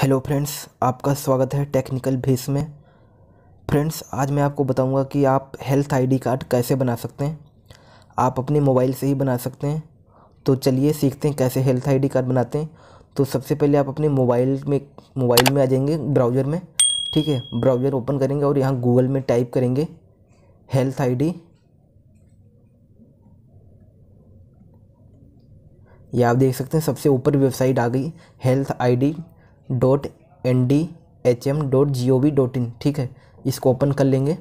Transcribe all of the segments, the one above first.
hello friends आपका स्वागत है टेक्निकल भेस में फ्रेंड्स आज मैं आपको बताऊंगा कि आप हेल्थ आईडी कार्ड कैसे बना सकते हैं आप अपने मोबाइल से ही बना सकते हैं तो चलिए सीखते हैं कैसे हेल्थ आईडी कार्ड बनाते हैं तो सबसे पहले आप अपने मोबाइल में मोबाइल में आ जाएंगे ब्राउज़र में ठीक है ब्राउज़र ओपन करेंगे और यहाँ गूगल में टाइप करेंगे हेल्थ आई या आप देख सकते हैं सबसे ऊपर वेबसाइट आ गई health I dot N D H M dot G O V dot in ठीक है इसको ओपन कर लेंगे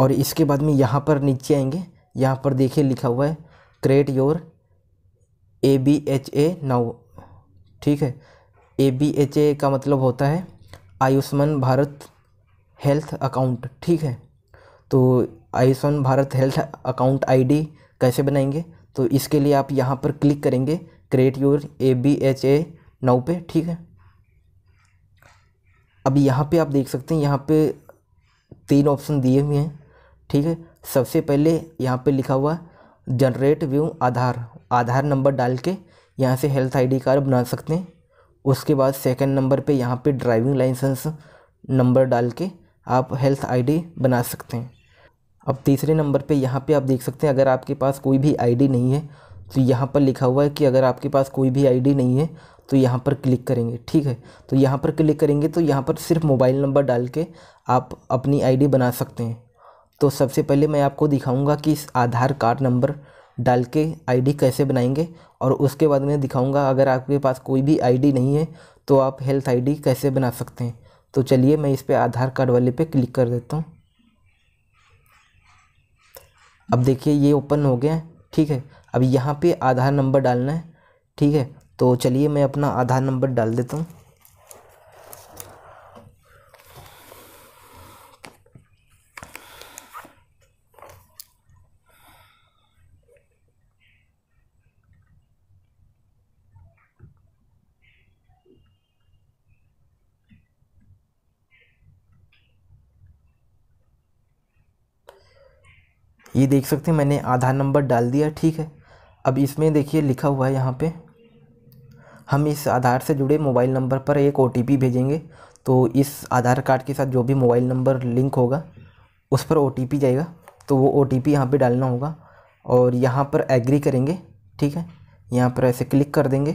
और इसके बाद में यहाँ पर नीचे आएंगे यहाँ पर देखिए लिखा हुआ है create your A B H A now ठीक है ए बी एच ए का मतलब होता है आयुष्मान भारत हेल्थ अकाउंट ठीक है तो Ayushman Bharat health account ID कैसे बनाएंगे तो इसके लिए आप यहाँ पर क्लिक करेंगे create your A B H A now पे ठीक है अब यहाँ पे आप देख सकते हैं यहाँ पे तीन ऑप्शन दिए हुए हैं ठीक है सबसे पहले यहाँ पे लिखा हुआ generate via Aadhaar Aadhaar number डाल के यहाँ से हेल्थ आईडी कार्ड बना सकते हैं उसके बाद सेकंड नंबर पे यहाँ पे ड्राइविंग लाइसेंस नंबर डाल के आप हेल्थ आईडी बना सकते हैं अब तीसरे नंबर पे यहाँ पे आप देख सकते हैं अगर आपके पास कोई भी आईडी नहीं है तो यहाँ पर लिखा हुआ है कि अगर आपके पास कोई भी आईडी नहीं है तो यहाँ पर क्लिक करेंगे ठीक है तो यहाँ पर क्लिक करेंगे तो यहाँ पर सिर्फ मोबाइल नंबर डाल के आप अपनी आईडी बना सकते हैं तो सबसे पहले मैं आपको दिखाऊँगा कि इस आधार कार्ड नंबर डाल के आई कैसे बनाएंगे और उसके बाद मैं दिखाऊंगा अगर आपके पास कोई भी आईडी नहीं है तो आप हेल्थ आईडी कैसे बना सकते हैं तो चलिए मैं इस पर आधार कार्ड वाले पे क्लिक कर देता हूँ अब देखिए ये ओपन हो गया ठीक है अब यहाँ पे आधार नंबर डालना है ठीक है तो चलिए मैं अपना आधार नंबर डाल देता हूँ ये देख सकते हैं मैंने आधार नंबर डाल दिया ठीक है अब इसमें देखिए लिखा हुआ है यहाँ पे हम इस आधार से जुड़े मोबाइल नंबर पर एक ओ भेजेंगे तो इस आधार कार्ड के साथ जो भी मोबाइल नंबर लिंक होगा उस पर ओ जाएगा तो वो ओ टी पी यहाँ पर डालना होगा और यहाँ पर एग्री करेंगे ठीक है यहाँ पर ऐसे क्लिक कर देंगे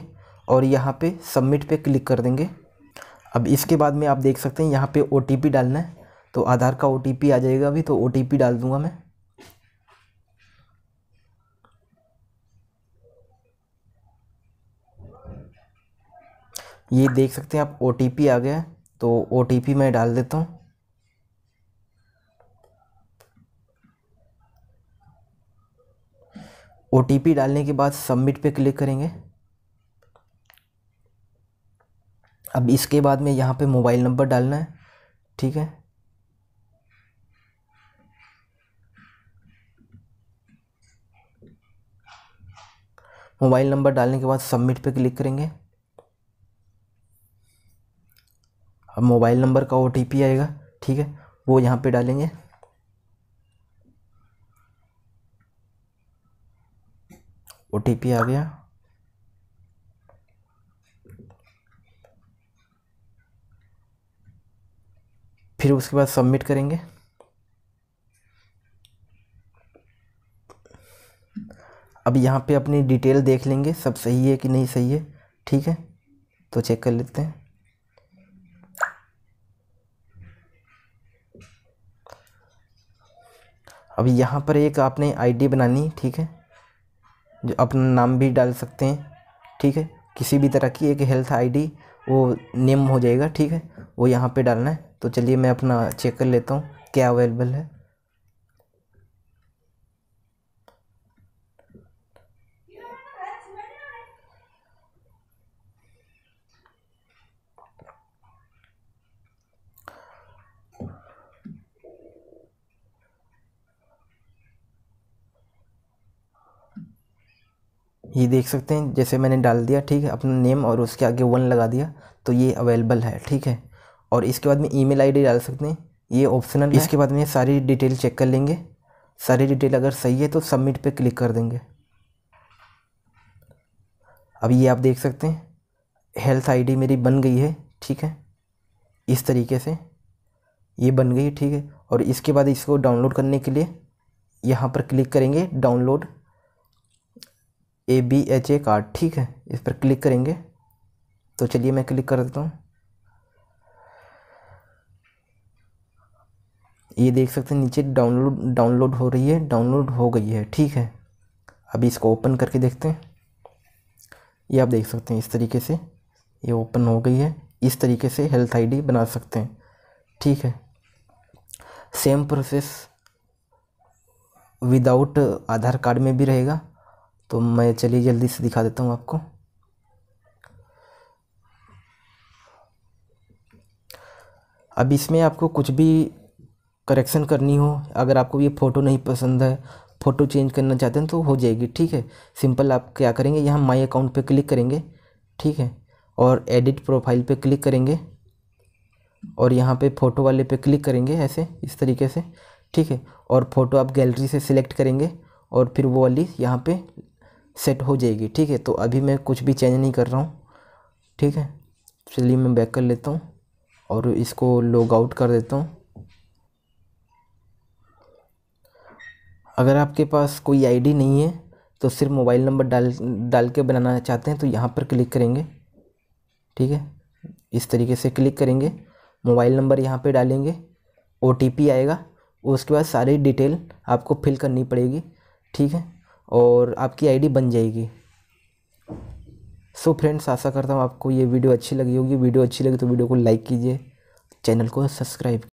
और यहाँ पे सबमिट पे क्लिक कर देंगे अब इसके बाद में आप देख सकते हैं यहाँ पे ओ डालना है तो आधार का ओ आ जाएगा अभी तो ओ डाल दूंगा मैं ये देख सकते हैं आप ओ आ गया है तो ओ मैं डाल देता हूँ ओ डालने के बाद सबमिट पे क्लिक करेंगे अब इसके बाद में यहाँ पे मोबाइल नंबर डालना है ठीक है मोबाइल नंबर डालने के बाद सबमिट पे क्लिक करेंगे अब मोबाइल नंबर का ओ आएगा ठीक है वो यहाँ पे डालेंगे ओ आ गया फिर उसके बाद सबमिट करेंगे अब यहाँ पे अपनी डिटेल देख लेंगे सब सही है कि नहीं सही है ठीक है तो चेक कर लेते हैं अब यहाँ पर एक आपने आईडी बनानी ठीक है जो अपना नाम भी डाल सकते हैं ठीक है किसी भी तरह की एक हेल्थ आईडी वो नेम हो जाएगा ठीक है वो यहाँ पे डालना है तो चलिए मैं अपना चेक कर लेता हूँ क्या अवेलेबल है ये देख सकते हैं जैसे मैंने डाल दिया ठीक है अपना नेम और उसके आगे वन लगा दिया तो ये अवेलेबल है ठीक है और इसके बाद में ईमेल आईडी डाल सकते हैं ये ऑप्शनल इसके बाद में सारी डिटेल चेक कर लेंगे सारी डिटेल अगर सही है तो सबमिट पे क्लिक कर देंगे अब ये आप देख सकते हैं हेल्थ आईडी मेरी बन गई है ठीक है इस तरीके से ये बन गई ठीक है और इसके बाद इसको डाउनलोड करने के लिए यहाँ पर क्लिक करेंगे download A B H A card ठीक है इस पर क्लिक करेंगे तो चलिए मैं क्लिक कर देता हूँ ये देख सकते हैं नीचे डाउनलोड डाउनलोड हो रही है डाउनलोड हो गई है ठीक है अभी इसको ओपन करके देखते हैं ये आप देख सकते हैं इस तरीके से ये ओपन हो गई है इस तरीके से हेल्थ आईडी बना सकते हैं ठीक है same process without Aadhaar card में भी रहेगा तो मैं चलिए जल्दी से दिखा देता हूँ आपको अब इसमें आपको कुछ भी करेक्शन करनी हो अगर आपको ये फ़ोटो नहीं पसंद है फ़ोटो चेंज करना चाहते हैं तो हो जाएगी ठीक है सिंपल आप क्या करेंगे यहाँ माई अकाउंट पे क्लिक करेंगे ठीक है और एडिट प्रोफाइल पे क्लिक करेंगे और यहाँ पे फ़ोटो वाले पे क्लिक करेंगे ऐसे इस तरीके से ठीक है और फ़ोटो आप गैलरी से सिलेक्ट करेंगे और फिर वो वाली यहाँ पर सेट हो जाएगी ठीक है तो अभी मैं कुछ भी चेंज नहीं कर रहा हूँ ठीक है चलिए मैं बैक कर लेता हूँ और इसको लॉग आउट कर देता हूँ अगर आपके पास कोई आईडी नहीं है तो सिर्फ मोबाइल नंबर डाल डाल के बनाना चाहते हैं तो यहाँ पर क्लिक करेंगे ठीक है इस तरीके से क्लिक करेंगे मोबाइल नंबर यहाँ पे डालेंगे ओ आएगा उसके बाद सारी डिटेल आपको फिल करनी पड़ेगी ठीक है और आपकी आईडी बन जाएगी सो फ्रेंड्स आशा करता हूँ आपको ये वीडियो अच्छी लगी होगी वीडियो अच्छी लगी तो वीडियो को लाइक कीजिए चैनल को सब्सक्राइब